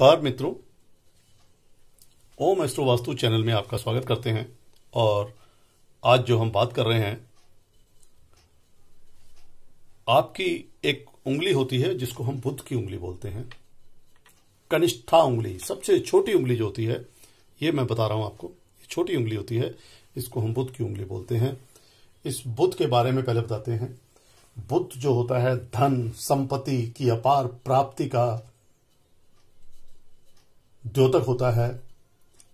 नमस्कार मित्रों ओम astro vastu channel में आपका स्वागत करते हैं और आज जो हम बात कर रहे हैं आपकी एक उंगली होती है जिसको हम बुद्ध की उंगली बोलते हैं कनिष्ठा उंगली सबसे छोटी उंगली जो होती है ये मैं बता रहा हूं आपको छोटी उंगली होती है इसको हम बुद्ध की उंगली बोलते हैं इस बुद्ध के बारे में पहले बताते हैं बुद्ध जो होता है धन संपत्ति की अपार प्राप्ति का द्योतक होता है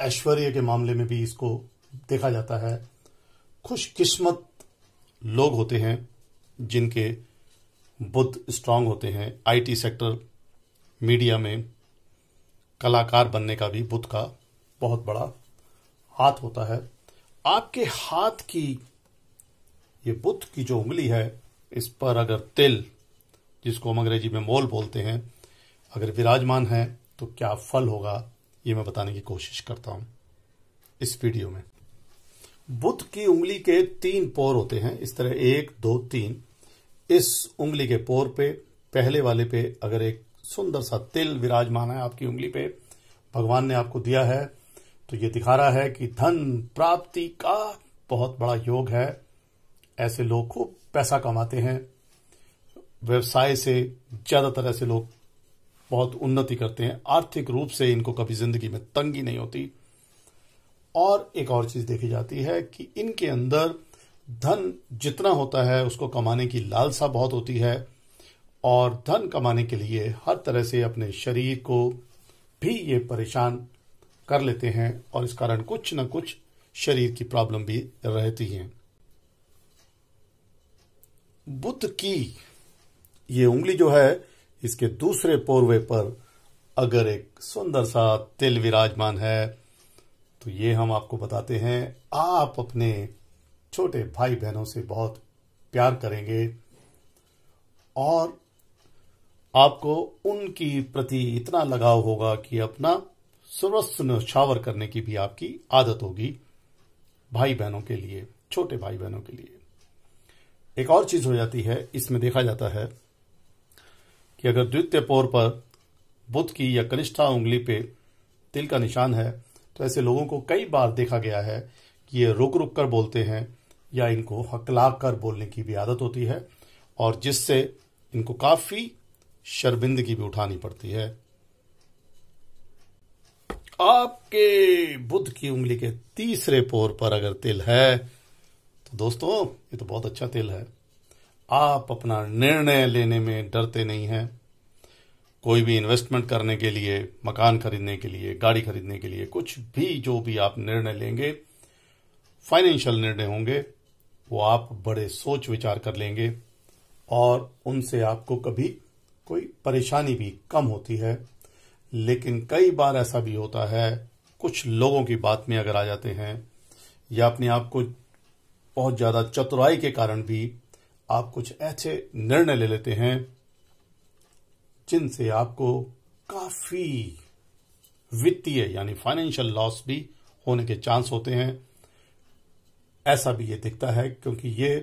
ऐश्वर्य के मामले में भी इसको देखा जाता है खुशकिस्मत लोग होते हैं जिनके बुद्ध स्ट्रांग होते हैं आईटी सेक्टर मीडिया में कलाकार बनने का भी बुद्ध का बहुत बड़ा हाथ होता है आपके हाथ की ये बुद्ध की जो उंगली है इस पर अगर तिल जिसको हम अंग्रेजी में मोल बोलते हैं अगर विराजमान है तो क्या फल होगा ये मैं बताने की कोशिश करता हूं इस वीडियो में बुद्ध की उंगली के तीन पोर होते हैं इस तरह एक दो तीन इस उंगली के पोर पे पहले वाले पे अगर एक सुंदर सा तिल विराजमान है आपकी उंगली पे भगवान ने आपको दिया है तो ये दिखा रहा है कि धन प्राप्ति का बहुत बड़ा योग है ऐसे लोग खूब पैसा कमाते हैं व्यवसाय से ज्यादातर ऐसे लोग बहुत उन्नति करते हैं आर्थिक रूप से इनको कभी जिंदगी में तंगी नहीं होती और एक और चीज देखी जाती है कि इनके अंदर धन जितना होता है उसको कमाने की लालसा बहुत होती है और धन कमाने के लिए हर तरह से अपने शरीर को भी ये परेशान कर लेते हैं और इस कारण कुछ न कुछ शरीर की प्रॉब्लम भी रहती है बुद्ध की ये उंगली जो है इसके दूसरे पोरवे पर अगर एक सुंदर सा तिल विराजमान है तो ये हम आपको बताते हैं आप अपने छोटे भाई बहनों से बहुत प्यार करेंगे और आपको उनकी प्रति इतना लगाव होगा कि अपना सर्वस्व छावर करने की भी आपकी आदत होगी भाई बहनों के लिए छोटे भाई बहनों के लिए एक और चीज हो जाती है इसमें देखा जाता है कि अगर द्वितीय पोर पर बुद्ध की या कनिष्ठा उंगली पे तिल का निशान है तो ऐसे लोगों को कई बार देखा गया है कि ये रुक रुक कर बोलते हैं या इनको हकला कर बोलने की भी आदत होती है और जिससे इनको काफ़ी शर्मिंदगी भी उठानी पड़ती है आपके बुद्ध की उंगली के तीसरे पोर पर अगर तिल है तो दोस्तों ये तो बहुत अच्छा तिल है आप अपना निर्णय लेने में डरते नहीं हैं कोई भी इन्वेस्टमेंट करने के लिए मकान खरीदने के लिए गाड़ी खरीदने के लिए कुछ भी जो भी आप निर्णय लेंगे फाइनेंशियल निर्णय होंगे वो आप बड़े सोच विचार कर लेंगे और उनसे आपको कभी कोई परेशानी भी कम होती है लेकिन कई बार ऐसा भी होता है कुछ लोगों की बात में अगर आ जाते हैं या अपने आप को बहुत ज़्यादा चतुराई के कारण भी आप कुछ ऐसे निर्णय ले लेते हैं जिनसे आपको काफी वित्तीय यानी फाइनेंशियल लॉस भी होने के चांस होते हैं ऐसा भी ये दिखता है क्योंकि ये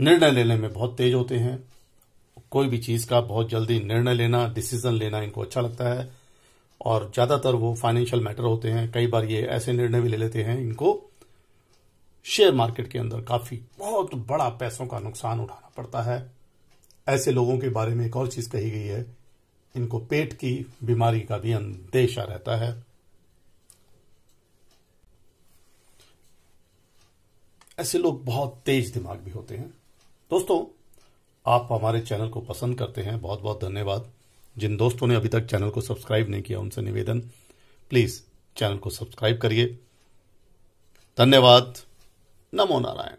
निर्णय लेने में बहुत तेज होते हैं कोई भी चीज का बहुत जल्दी निर्णय लेना डिसीजन लेना इनको अच्छा लगता है और ज्यादातर वो फाइनेंशियल मैटर होते हैं कई बार ये ऐसे निर्णय भी ले लेते हैं इनको शेयर मार्केट के अंदर काफी बहुत बड़ा पैसों का नुकसान उठाना पड़ता है ऐसे लोगों के बारे में एक और चीज कही गई है इनको पेट की बीमारी का भी अंदेशा रहता है ऐसे लोग बहुत तेज दिमाग भी होते हैं दोस्तों आप हमारे चैनल को पसंद करते हैं बहुत बहुत धन्यवाद जिन दोस्तों ने अभी तक चैनल को सब्सक्राइब नहीं किया उनसे निवेदन प्लीज चैनल को सब्सक्राइब करिए धन्यवाद नमो नारायण